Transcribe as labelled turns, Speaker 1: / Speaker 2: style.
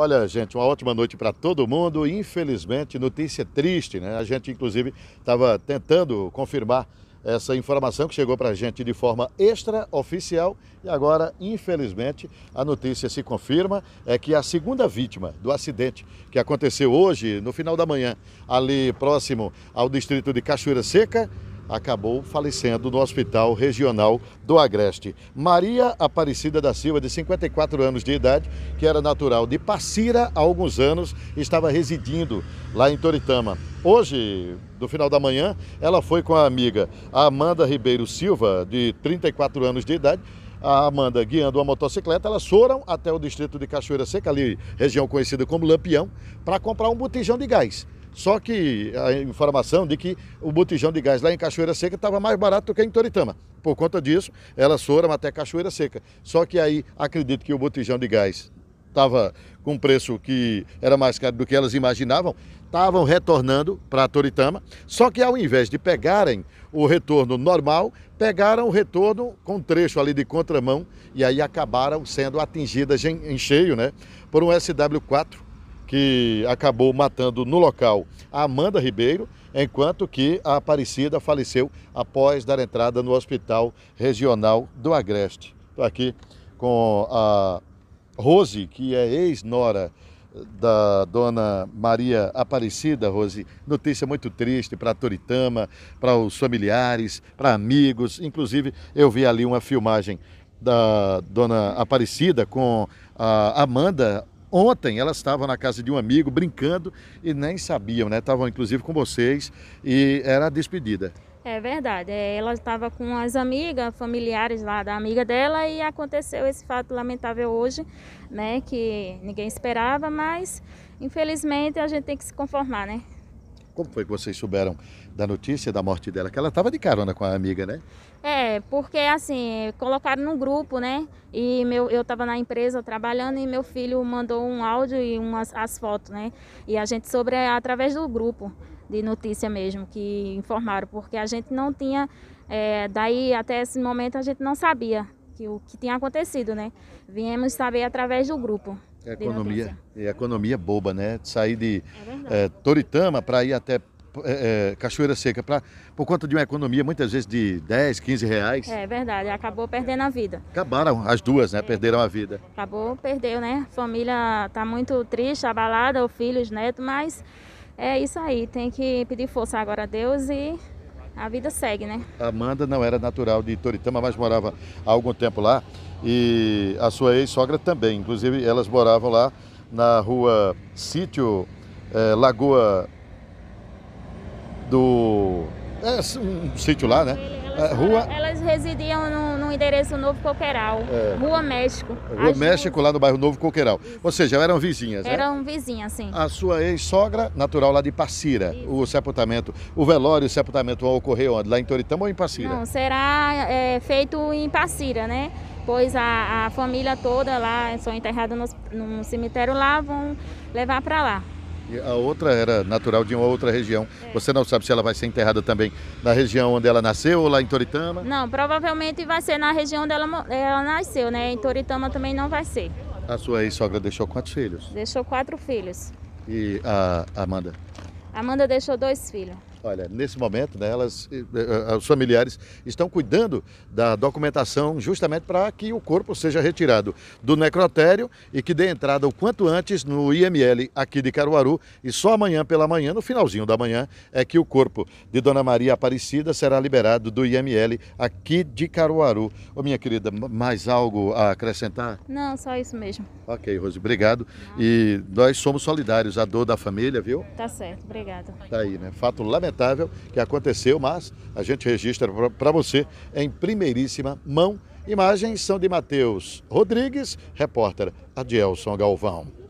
Speaker 1: Olha, gente, uma ótima noite para todo mundo. Infelizmente, notícia triste, né? A gente, inclusive, estava tentando confirmar essa informação que chegou para a gente de forma extraoficial e agora, infelizmente, a notícia se confirma é que a segunda vítima do acidente que aconteceu hoje, no final da manhã, ali próximo ao distrito de Cachoeira Seca, acabou falecendo no Hospital Regional do Agreste. Maria Aparecida da Silva, de 54 anos de idade, que era natural de Passira há alguns anos, estava residindo lá em Toritama. Hoje, no final da manhã, ela foi com a amiga Amanda Ribeiro Silva, de 34 anos de idade, a Amanda guiando uma motocicleta, elas foram até o distrito de Cachoeira Seca, ali região conhecida como Lampião, para comprar um botijão de gás. Só que a informação de que o botijão de gás lá em Cachoeira Seca estava mais barato do que em Toritama. Por conta disso, elas foram até Cachoeira Seca. Só que aí acredito que o botijão de gás estava com um preço que era mais caro do que elas imaginavam, estavam retornando para Toritama. Só que ao invés de pegarem o retorno normal, pegaram o retorno com um trecho ali de contramão e aí acabaram sendo atingidas em cheio, né, por um SW4 que acabou matando no local a Amanda Ribeiro, enquanto que a Aparecida faleceu após dar entrada no Hospital Regional do Agreste. Estou aqui com a Rose, que é ex-nora da dona Maria Aparecida, Rose. Notícia muito triste para Toritama, para os familiares, para amigos. Inclusive, eu vi ali uma filmagem da dona Aparecida com a Amanda Ontem elas estavam na casa de um amigo brincando e nem sabiam, né? Estavam inclusive com vocês e era a despedida.
Speaker 2: É verdade. É, ela estava com as amigas, familiares lá da amiga dela e aconteceu esse fato lamentável hoje, né? Que ninguém esperava, mas infelizmente a gente tem que se conformar, né?
Speaker 1: Como foi que vocês souberam da notícia da morte dela, que ela estava de carona com a amiga, né?
Speaker 2: É, porque assim, colocaram num grupo, né? E meu, eu estava na empresa trabalhando e meu filho mandou um áudio e umas as fotos, né? E a gente sobre é, através do grupo de notícia mesmo que informaram, porque a gente não tinha, é, daí até esse momento a gente não sabia que o que tinha acontecido, né? Viemos saber através do grupo. Economia,
Speaker 1: economia boba, né? Sair de é é, Toritama para ir até é, é, Cachoeira Seca pra, por conta de uma economia muitas vezes de 10, 15 reais. É
Speaker 2: verdade, acabou perdendo a vida.
Speaker 1: Acabaram as duas, né? É. Perderam a vida.
Speaker 2: Acabou, perdeu, né? A família está muito triste, abalada, os filhos, os netos, mas é isso aí. Tem que pedir força agora a Deus e a vida segue, né?
Speaker 1: Amanda não era natural de Toritama, mas morava há algum tempo lá. E a sua ex-sogra também. Inclusive, elas moravam lá na rua Sítio é, Lagoa do.
Speaker 2: É, um
Speaker 1: sítio lá, né?
Speaker 2: Elas, é, rua... elas residiam no, no endereço Novo Coqueiral, é. Rua México. Rua
Speaker 1: México, lá no bairro Novo Coqueiral. Ou seja, eram vizinhas, né?
Speaker 2: Eram vizinhas, sim.
Speaker 1: A sua ex-sogra, natural lá de Passira, Isso. o sepultamento, o velório e o sepultamento vão ocorrer onde? Lá em Toritama ou em Passira? Não,
Speaker 2: será é, feito em Passira, né? Pois a, a família toda lá, são enterrados no, no cemitério lá, vão levar para lá.
Speaker 1: E a outra era natural de uma outra região. É. Você não sabe se ela vai ser enterrada também na região onde ela nasceu ou lá em Toritama?
Speaker 2: Não, provavelmente vai ser na região onde ela, ela nasceu, né? Em Toritama também não vai ser.
Speaker 1: A sua ex-sogra deixou quantos filhos?
Speaker 2: Deixou quatro filhos.
Speaker 1: E a Amanda?
Speaker 2: Amanda deixou dois filhos.
Speaker 1: Olha, nesse momento, né, elas, eh, eh, os familiares estão cuidando da documentação justamente para que o corpo seja retirado do necrotério e que dê entrada o quanto antes no IML aqui de Caruaru. E só amanhã pela manhã, no finalzinho da manhã, é que o corpo de Dona Maria Aparecida será liberado do IML aqui de Caruaru. Ô, minha querida, mais algo a acrescentar?
Speaker 2: Não, só isso mesmo.
Speaker 1: Ok, Rose, obrigado. Não. E nós somos solidários à dor da família, viu?
Speaker 2: Tá certo, obrigada.
Speaker 1: Tá aí, né? Fato lamentável lamentável que aconteceu, mas a gente registra para você em primeiríssima mão. Imagens são de Matheus Rodrigues, repórter Adielson Galvão.